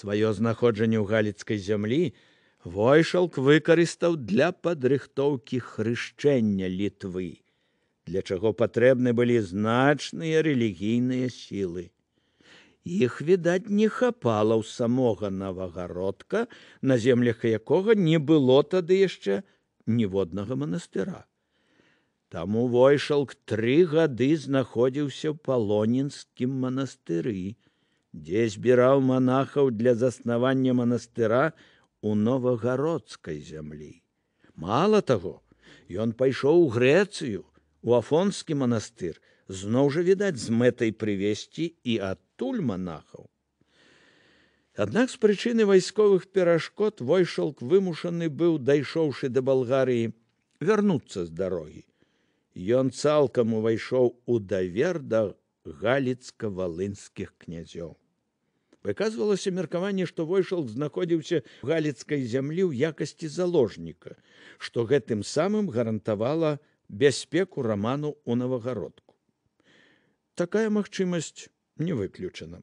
сваё знаходжанне ў галіцкай зямлі войшалк выкарыстаў для падрыхтоўкі хрышчэння літвы для чаго патрэбны былі значныя рэлігійныя сілы іх відаць не хапала ў самога навагародка на землях якога не было тады яшчэ ніводнага манастыра таму войшалк тры гады знаходзіўся ў палонінскім манастыры дзе збіраў манахаў для заснавання манастыра у новагародской зямлі. Мала таго, ён пайшоў у Грэцыю у афонскі манастыр, зноў жа відаць з мэтай прывесці і адтуль манахаў. Аднак з прычыны вайсковых перашкод войшалк вымушаны быў дайшоўшы да балгарыі вярнуцца з дарогі. Ён цалкам увайшоў у давердах галіцка-валынскіх князёў. Выказвалася меркаванне, што войшал знаходзіўся в галіцкай зямлі ў якасці заложніка, што гэтым самым гарантавала бяспеку раману ў навагародку. Такая магчымасць не выключана.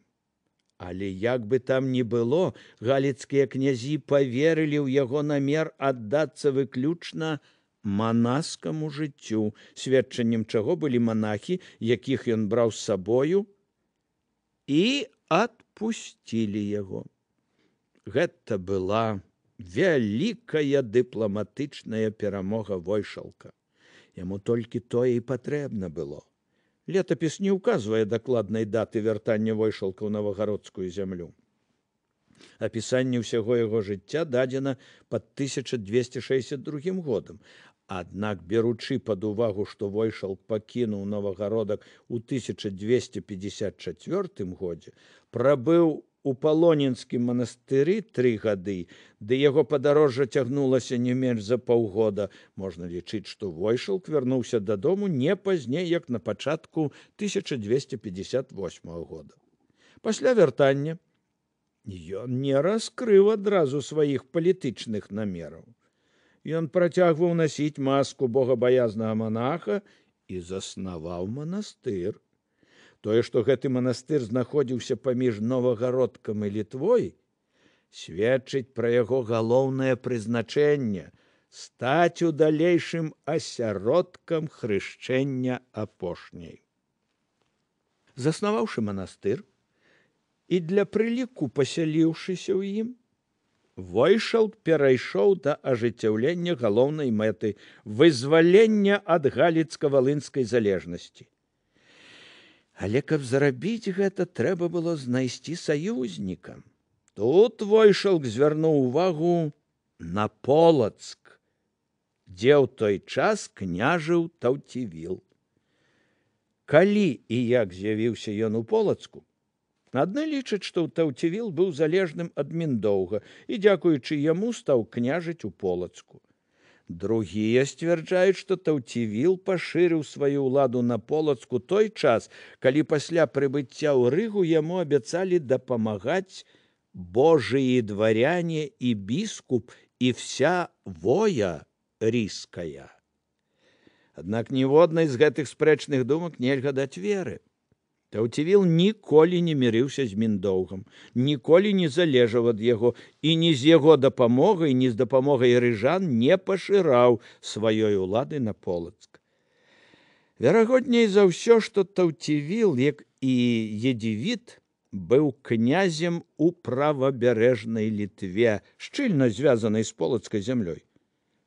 Але як бы там ні было, галіцкія князі паверылі ў яго намер аддацца выключна, манаскаму жыццю сведчаннем чаго былі монахі якіх ён браў з сабою і адпусцілі яго гэта была вялікая дыпламатычная перамога войшалка яму толькі тое і патрэбна было летапіс не указвае дакладнай даты вяртання войшалка ў новагародскую зямлю Апісанне ўсяго яго жыцця дадзена пад 1262 годам, Аднак беручы пад увагу, што войшалк пакінуў новагародак у 1254 годзе, прабыў у палонінскім манастыры тры гады, ды яго падарожжа цягнулася не менш за паўгода. можна лічыць, што войшалк вярнуўся дадому не пазней як на пачатку 1258 года. Пасля вяртання ён не раскрыў адразу сваіх палітычных намераў ён працягваў насіць маску богабаязнага монаха і заснаваў манастыр. Тое, што гэты манастыр знаходзіўся паміж новагародкам і літвой, сведчыць пра яго галоўнае прызначэнне стаць у далейшым асяродкам хрышчэння апошняй. Заснаваўшы манастыр і для прыліку пасяліўшыся ў ім, Войшалт перайшоў да ажыццяўлення галоўнай мэты вызвалення ад галіцка-валынскай залежнасці. Але каб зарабіць гэта, трэба было знайсці саюзніка. Тут войшалк звярнуў увагу на полацк, дзе ў той час княжыў таўцівіл. Калі і як з'явіўся ён у полацку, адны лічаць што таўцівіл быў залежным адмін доўга і дзякуючы яму стаў княжыць у полацку другія сцвярджаюць што таўцівіл пашырыў сваю ўладу на полацку той час калі пасля прыбыцця ў рыгу яму абяцалі дапамагаць божыі дваряне і біскуп і вся воя рыская аднак ніводнай з гэтых спрэчных думак нельга даць веры Таўцівіл ніколі не мірыўся з міндоўгам, ніколі не залежаў ад яго і ні з яго дапамогай, ні з дапамогай рыжан не пашыраў сваёй улады на полацк. Верагодней за ўсё, што таўцівіл, як і едзівіт, быў князем у правабярэжнай літве, шчыльна звязанай з полацкай зямлёй.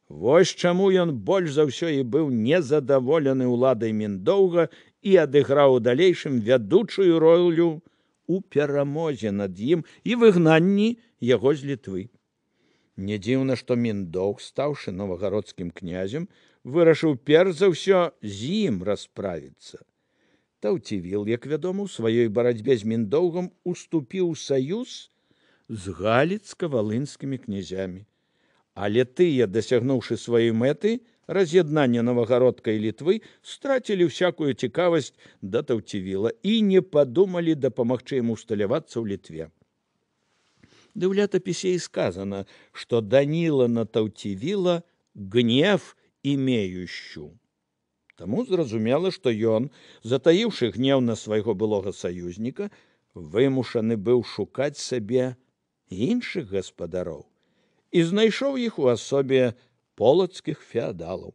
Вось чаму ён больш за ўсё і быў незадаволены ўладай міндоўга і адыграў у далейшым вядучую ролю у перамозе над ім і выгнанні яго з літвы. Не дзіўна, што міндоўг, стаўшы новагародскім князем, вырашыў перш за ўсё з ім расправіцца. Таўцівіл, як вядома, у сваёй барацьбе з міндоўгам уступіў саюз з галіцка-валынскімі князямі. Але тыя, дасягнуўшы сваёй мэты, раз'яднання новагародкай літвы страцілі всякую цікавасць да таўцівіла і не падумалі дапамагчы ім усталявацца ў літве Ды ў летапісе сказана што даніла на таўцівіла гнев імеющую Таму зразумела што ён затаіўшы гнеў на свайго былога саюзніка вымушаны быў шукаць сабе іншых гаспадароў і знайшоў іх у асобе полацкіх феадалаў.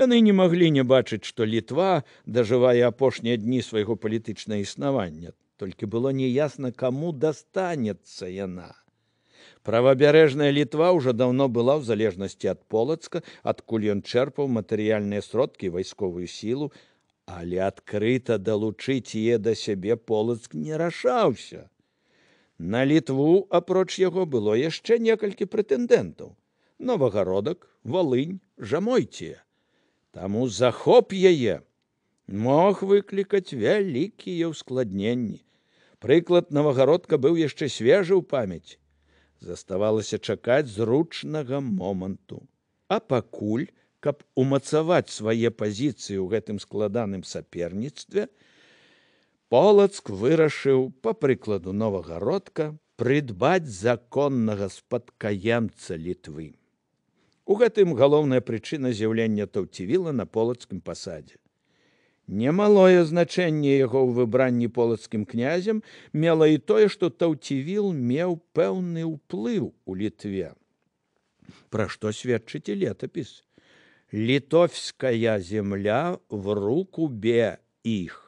Яны не маглі не бачыць, што літва дажывае апошнія дні свайго палітычнае існавання, толькі было неясна, каму дастанецца яна. Правабярэжная літва ўжо даўно была ў залежнасці ад полацка, адкуль ён чэрпаў матэрыяльныя сродкі вайсковую сілу, але адкрыта далучыць яе да сябе полацк не рашаўся. На літву, апроч яго было яшчэ некалькі прэтэндэнтаў. Новагородок, Волынь, Жамойція. Таму захоп яе мог выклікаць вялікія ўскладненні. Прыклад Навагародка быў яшчэ свежы ў памяць. Заставалася чакаць зручнага моманту. А пакуль, каб умацаваць свае пазіцыі ў гэтым складаным саперніцтве, Полацк вырашыў, па прыкладу новагародка, прыдбаць законнага спадкаемца літвым. У гэтым галоўная прычына з'яўлення таўцівіла на полацкім пасадзе. Немалое значэнне яго ў выбранні полацкім князем мела і тое, што таўцівіл меў пэўны ўплыў у літве. Пра што сведчыць і летапіс. Літовская земля в руку бе іх.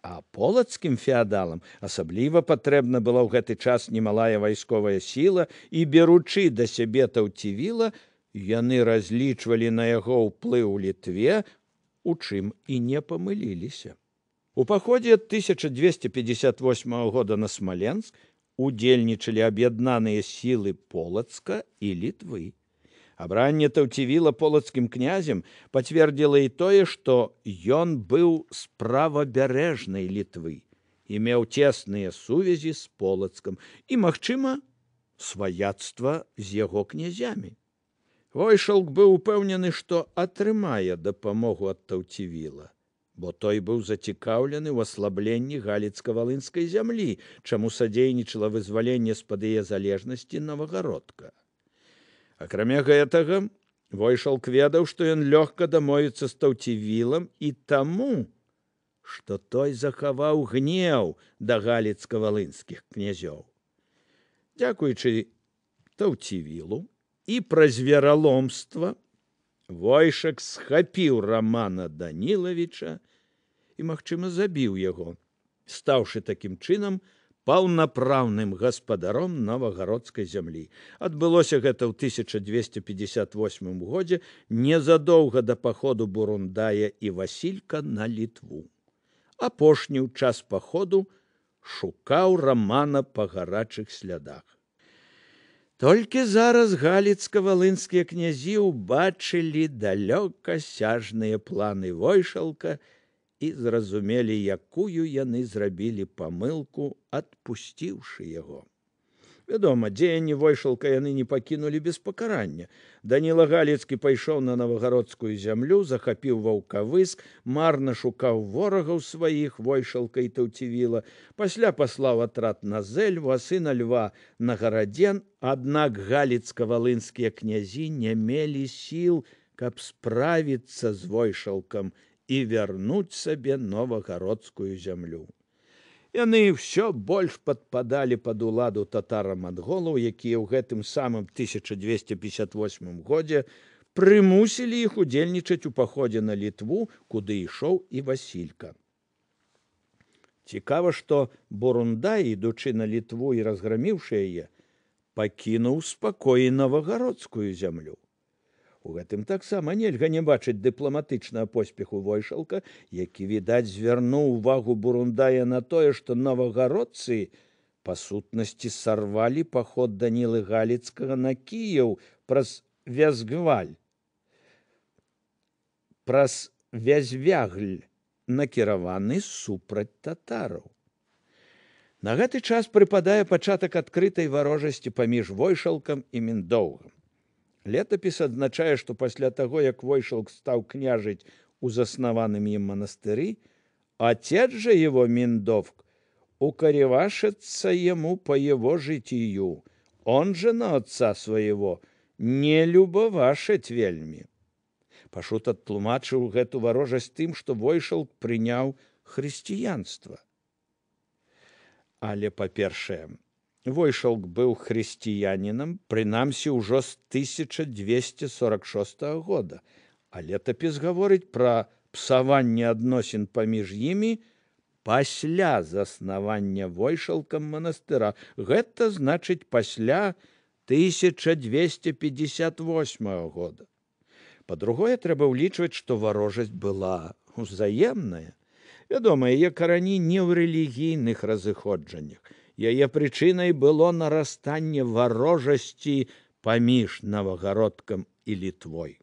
А полацкім феадалам асабліва патрэбна была ў гэты час немалая вайсковая сіла і беручы да сябе таўцівіла, Яны разлічвалі на яго ўплыў літве, у чым і не памыліліся. У паходзе 1258 года на Смаленск удзельнічалі аб'яднаныя сілы полацка і літвы. Абранне таўцівіла полацкім князем пацвердзіла і тое, што ён быў справабярэжнай літвы і меў цесныя сувязі з полацкам і, магчыма, сваяцтва з яго князямі. Войшалк быў упэўнены, што атрымае дапамогу ад таўцівіла, бо той быў зацікаўлены ў аслабленні галіцка-валынскай зямлі, чаму садзейнічала вызваленне з-пад яе залежнасці новагародка. Акрамя гэтага, Войшалк ведаў, што ён лёгка дамовіцца з таўцівілам і таму, што той захаваў гнеў да галіцка-валынскіх князёў. Дякуючы таўцівілу, і пра звераломства войшак схапіў рамана даніловича і магчыма забіў яго стаўшы такім чынам паўнапраўным гаспадаром новагародскай зямлі адбылося гэта ў 1258 годзе незадоўга да паходу бурундая і василька на літву апошні ў час паходу шукаў рамана па гарачых слядах Толькі зараз галіцка-валынскія князі ўбачылі далёка сяжныя планы войшалка і зразумелі, якую яны зрабілі памылку, адпусціўшы яго. Вядома, дзеянні войшалка яны не пакінулі без пакарання. Даніла Галіцкі пайшоў на новагародскую зямлю, захапіў ваўкавыск, марна шукаў ворагаў сваіх войшалка і таўцівіла. Пасля паслаў атрад на зель васы на льва на гарадзен, аднак галіцка-валынскія князі не мелі сіл, каб справіцца з войшалкам і вярнуць сабе новагародскую зямлю. Яны ўсё больш падпадалі пад уладу татара-мадголаў, якія ў гэтым самым 1258 годзе прымусілі іх удзельнічаць у паходзе на літву, куды ішоў і Васілька. Цікава, што Бурунда, ідучы на літву і разграміўшы яе, пакінуў спакоі навагародскую зямлю. У гэтым таксама нельга не бачыць дыпламатычнага поспеху войшалка, які відаць звярнуў увагу бурундая на тое, што новагародцы па сутнасці сарвалі паход данілы галіцкага на кіяў праз вязгваль праз вязвягль накіраваны супраць татараў. На гэты час прыпадае пачатак адкрытай варожасці паміж войшалкам і міндоўгам. Летапіс адзначае, што пасля таго, як войшалк стаў княжыць у заснаваным ім манастыры, отец жа его міндовк укарівашыцца яму па яго жыццію. Он жа на отца свайго не любавашаць вельмі. Пашут адтлумачыў гэту варожасць тым, што войшалк прыняў хрысціянства. Але па-першае, Войшалк быў хрысціянінам, прынамсі ўжо з 1246 года, А летапіс гаворыць пра псаванне адносін паміж імі пасля заснавання войшалкам манастыра. Гэта значыць пасля 1258 года. Па-другое трэба ўлічваць, што варожасць была узаемная. Вядома, яе карані не ў рэлігійных разыходжаннях. Яе прычынай было нарастанне варожасці паміж навагародкам і літвой.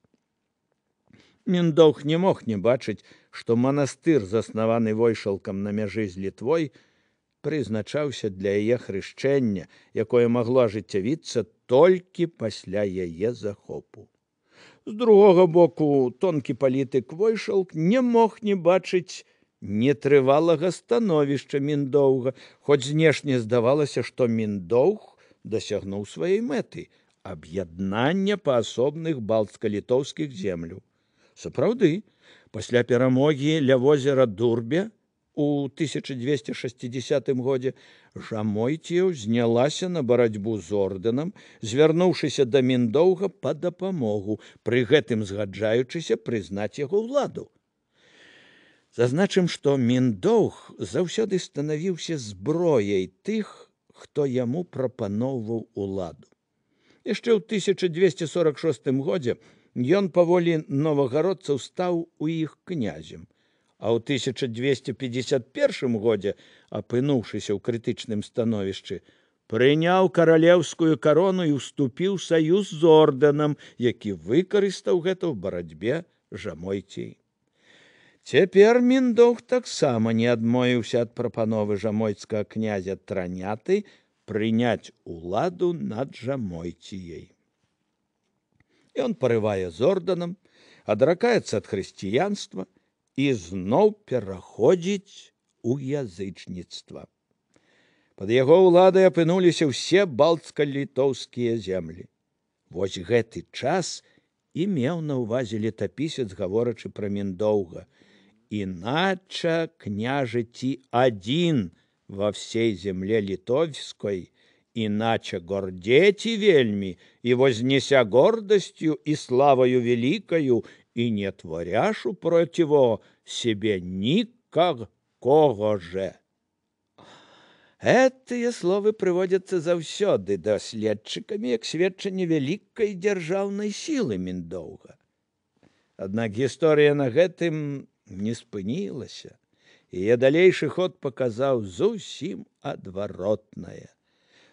Міндоўг не мог не бачыць, што манастыр, заснаваны войшалкам на мяжы з літвой, прызначаўся для яе хрышчэння, якое магло ажыццявіцца толькі пасля яе захопу. З другога боку, тонкі палітык войшалк не мог не бачыць, нетрывалага становішча міндоўга, хоць знешне здавалася, што міндоўг дасягнуў сваёй мэты аб'яднання паасобных балцка-літоўскіх земляў. Сапраўды, пасля перамогі ля возера Дурбе у 1260 годзе Жамойціў знялася на барацьбу з ордэнам, звярнуўшыся да міндоўга па дапамогу, пры гэтым згаджаючыся прызнаць яго ўладу зазначым што міндоўг заўсёды станавіўся зброяй тых хто яму прапаноўваў уладу яшчэ ў 1246 годзе ён паволі новагародцаў стаў у іх князем а ў 1251 годзе апынуўшыся ў крытычным становішчы прыняў каралеўскую карону і ўступіў саюз з ордэнам які выкарыстаў гэта ў барацьбе жамойцей Цяпер міндох таксама не адмовіўся ад прапановы жамойцкага князя траняты прыняць уладу над жамойціяй. Ён парывае з ордэнам, адракаецца ад хрысціянства і зноў пераходзіць у язычніцтва. Пад яго ўладай апынуліся ўсе балцка-літоўскія землі. Вось гэты час і меў на ўвазе летапісец, гаворачы пра міндоўга, Иначе княжити один во всей земле литовской, иначе гордети вельми и вознеся гордостью и славою великою и не творяшу противо себе никакого же. Этые словы приводятся завсёды доследчиками к сведчине великой державной силы Миндоуга. Однако история на гэтым не спынілася, і я далейшы ход паказаў зусім адваротнае.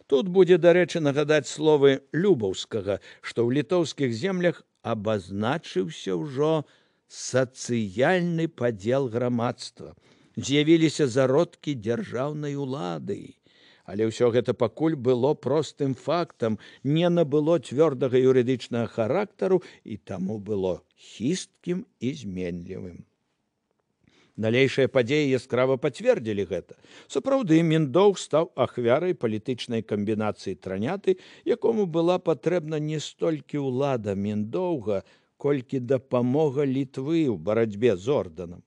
Тут будзе дарэчы нагадаць словы любаўскага, што ў літоўскіх землях абазначыўся ўжо сацыяльны падзел грамадства з'явіліся зародкі дзяржаўнай улады, але ўсё гэта пакуль было простым фактам не набыло цвёрдага юрыдычнага характару і таму было хісткім і зменлівым. Далейшыя падзеі яскрава пацвердзілі гэта. Сапраўды Мндоўг стаў ахвярай палітычнай камбінацыі траняты, якому была патрэбна не столькі ўлада Мндоўга, колькі дапамога літвы ў барацьбе з ордэнам.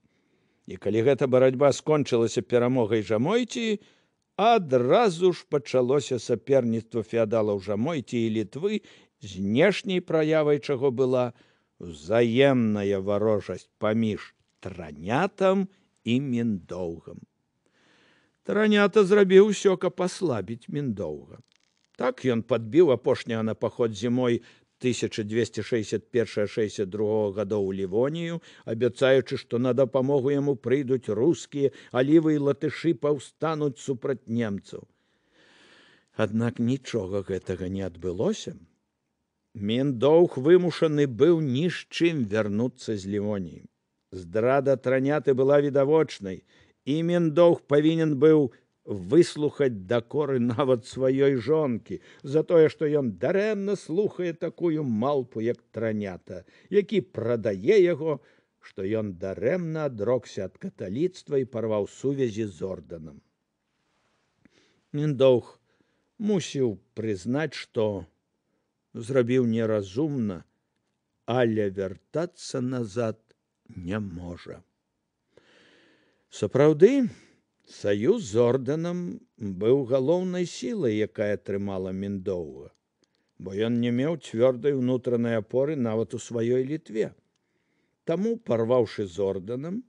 І калі гэта барацьба скончылася перамогай жамойціі, адразу ж пачалося саперніцтва феадалаў жамойці і літвы знешняй праявай чаго была взаемная варожасць паміж Транятам і міндоўгам. Траята зрабіў усё, каб паслабіць міндоўга. Так ён падбіў апошняга на паход зімой 1261-62 гадоў у Лівонію, абяцаючы, што на дапамогу яму прыйдуць рускія, алівы і латышы паўстануць супраць немцаў. Аднак нічога гэтага не адбылося. Міндоўг вымушаны быў ні з чым вярнуцца з лівоніямі здрада траняты была відавочнай і мендоўг павінен быў выслухаць дакоры нават сваёй жонкі за тое што ён дарэнна слухае такую малпу як транята які прадае яго што ён дарэмна адрокся ад каталіцтва і парваў сувязі з ордэнам мендоўг мусіў прызнаць што зрабіў неразумна але вяртацца назад не можа. Сапраўды, Саюз з ордэнам быў галоўнай сілай, якая атрымала міндоўга, бо ён не меў цвёрдай унутранай апоры нават у сваёй літве. Таму парваўшы з ордэнам,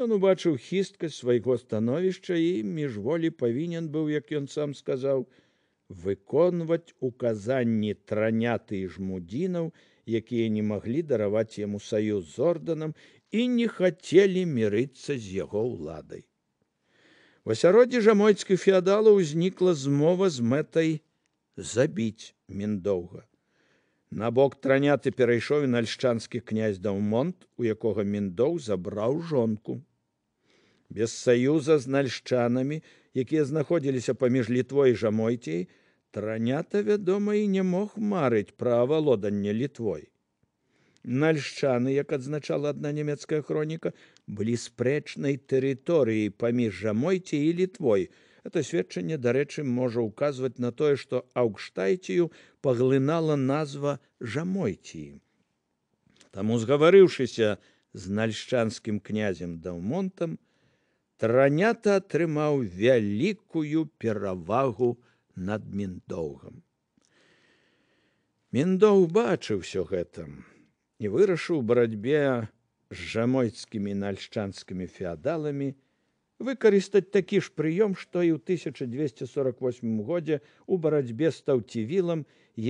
ён убачыў хісткасць свайго становішча і міжволі павінен быў, як ён сам сказаў, выконваць указанні траняты і жмудзінаў, якія не маглі дараваць яму саюз з ордэнам і не хацелі мірыцца з яго ўладай. В асяроддзі жамойцкай феадала ўзнікла змова з мэтай забіць міндоўга. На бок траняты перайшоў і нальшчанскі князь даўмонт, у якога міндоў забраў жонку. Без саюза з нальшчанамі, якія знаходзіліся паміж літвой жамойцей, Транята, вядома, і не мог марыць пра валоданне літвой. Нальшчаны, як адзначала адна нямецкая хроніка, былі спрэчнай тэрыторыяй паміж жамойці і літвой. Это сведчанне, дарэчы, можа ўказваць на тое, што аўкштайцію паглынала назва жамойці. Таму згаварыўшыся з нальшчанскім князем даўмонтам, Транята атрымаў вялікую перавагу, над міндоўгам. Міндоў бачыў усё гэтым і вырашыў барацьбе з жамойцкімі нальшчанскімі феадаламі выкарыстаць такі ж прыём, што і ў 1248 годзе у барацьбе стаў цівілам,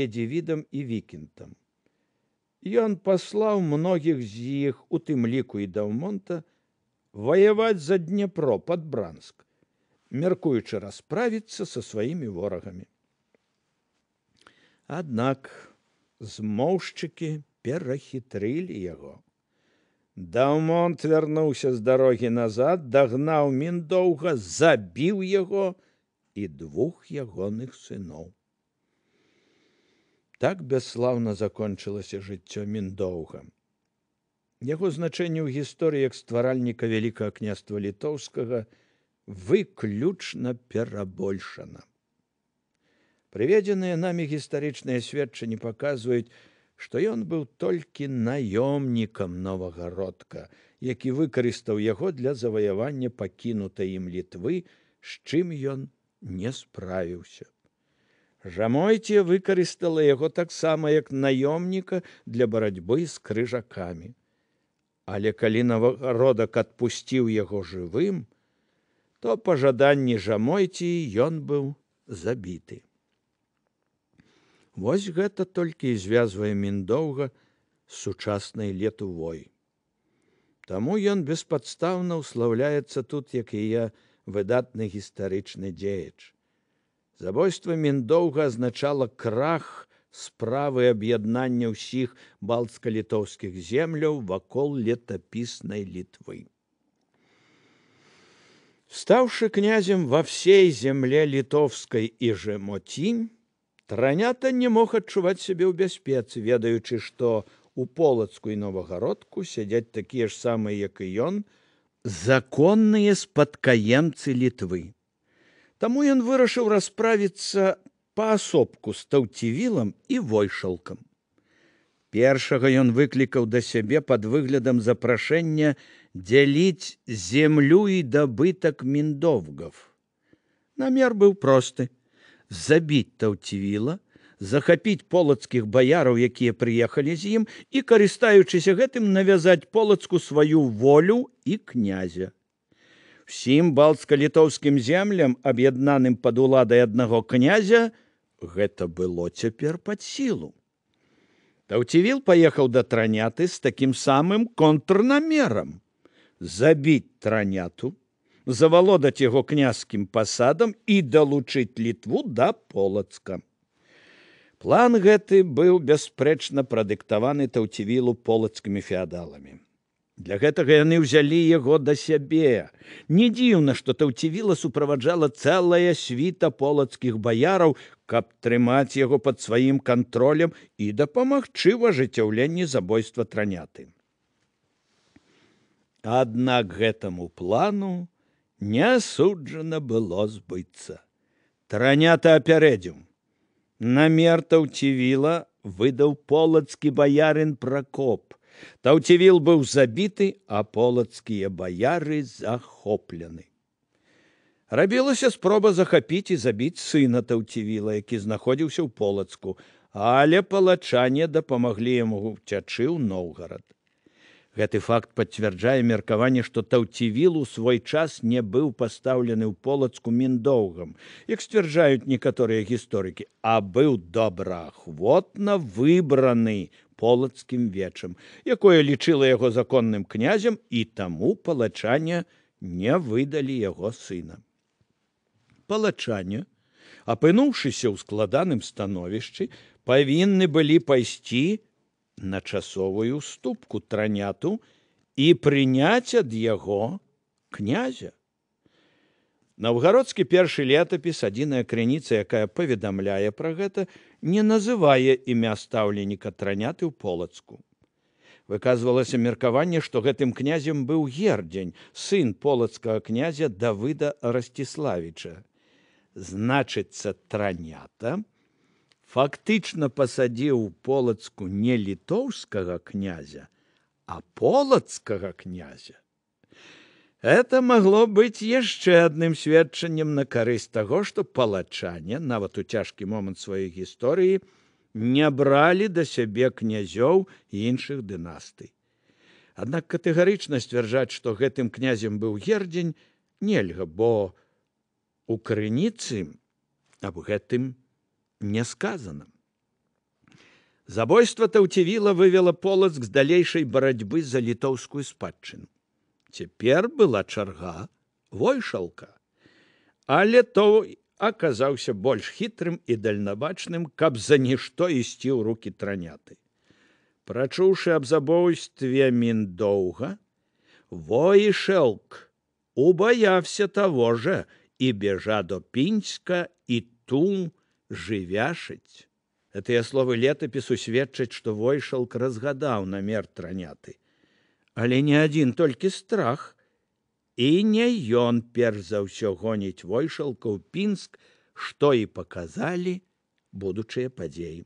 едзівідам і вікентам. Ён паслаў многіх з іх, у тым ліку і даўмонта, ваяваць за Днепро пад бранск мяркуючы расправіцца са сваімі ворагамі. Аднак змоўшчыкі перахітрылі яго. Даўмонт вярнуўся з дарогі назад, дагнаў міндоўга, забіў яго і двух ягоных сыноў. Так бясслаўна закончылася жыццё міндоўга. Яго значэнне ў гісторыі як стваральніка вялікага княства літоўскага, выключна перабольшана. Прыведзеныя намі гістарычныя сведчанні паказваюць, што ён быў толькі наёмнікам новага родка, які выкарыстаў яго для заваявання пакінутай ім літвы, з чым ён не справіўся. Жамойце выкарыстала яго таксама як наёмніка для барацьбы з крыжакамі. Але калі новагародак адпусціў яго жывым, то па жаданні жамойці ён быў забіты. Вось гэта толькі і звязвае міндоўга з сучаснай летувой. Таму ён беспадстаўна ўслаўляецца тут як яе выдатны гістарычны дзеяч. Забойства міндоўга азначала крах справы аб'яднання ўсіх балцка-літоўскіх земляў вакол летапіснай літвы. Ставшы князем во всей земле літовской і жемотінь, Транята не мог адчуваць сябе ў бяспецы, ведаючы, што у полацку і новагародку сядзяць такія ж самыя, як і ён, законныя спадкаемцы літвы. Таму ён вырашыў расправіцца паасобку з таўцівілам і войшалкам. Першага ён выклікаў да сябе пад выглядам запрашэння, дзяліць землю і дабытак міндовгов. Намер быў просты: забіць таўцівіла, захапіць полацкіх баяраў, якія прыехалі з ім і, карыстаючыся гэтым навязаць полацку сваю волю і князя. Всім балцка-літоўскім землям, аб'яднаным пад уладай аднаго князя, гэта было цяпер пад сілу. Таўцівіл паехаў да траняты з такім самым контрнамерам забіць траняту, завалодаць яго князькім пасадам і далучыць літву да полацка. План гэты быў бясспрэчна прадыктаваны таўцівілу полацкімі феадаламі. Для гэтага яны ўзялі яго да сябе. Не дзіўна, што таўцівіла суправаджала цэлая світа полацкіх баяраў, каб трымаць яго пад сваім кантролем і дапамагчы ажыццяўленні забойства траняты. Аднак гэтаму плану неасуджана было збыцца. Транята апярэдзім. Намер таўцівіла выдаў полацкі баярын пракоп. Таўцівіл быў забіты, а полацкія баяры захоплены. Рабілася спроба захапіць і забіць сына таўцівіла, які знаходзіўся ў полацку, але палачане дапамаглі яму ўцячы ў Ноўгарад. Гэты факт пацвярджае меркаванне, што таўцівіл у свой час не быў пастаўлены ў полацку міндоўгам, як сцвярджаюць некаторыя гісторыкі, а быў добраахвотна выбраны полацкім вечам, якое лічыла яго законным князем і таму палачане не выдалі яго сына. Палачане, апынуўшыся ў складаным становішчы, павінны былі пайсці, на часовую ступку траняту і прыняць ад яго князя. Наўгародскі першы летапіс, адзіная крыніца, якая паведамляе пра гэта, не называе імя стаўленніка траняты ў полацку. Выказвалася меркаванне, што гэтым князем быў гердзень, сын полацкага князя Давыда Расціславіча. Значыцца, транята, фактычна пасадзіў у полацку не літоўскага князя, а полацкага князя. Это магло быць яшчэ адным сведчаннем на карысць таго, што палачане, нават у цяжкі момант сваёй гісторыі, не бралі да сябе князёў і іншых дынастый. Аднак катэгарычна сцвярджаць, што гэтым князем быў гердзень, нельга, бо у крыніцы аб гэтым князем несказанным. Забойство Таутевіла вывела Полацк з далейшай барацьбы за літоўскую спадчыну. Цяпер была чарга войшалка. Але то аказаўся больш хітрым і дальнабачным, каб за нішто ісці ў рукі траняты. Прачуўшы аб забойстве мін доўга, Воішэлк убаяўся таго жа і бежа до пінска і тунь, жывяшыць. Гэтыя словы летапісу сведчаць, што войшалк разгадаў намер траняты. Але не адзін толькі страх, і не ён перш за ўсё гоніць войшалка ў пінск, што і паказалі будучыя падзеі.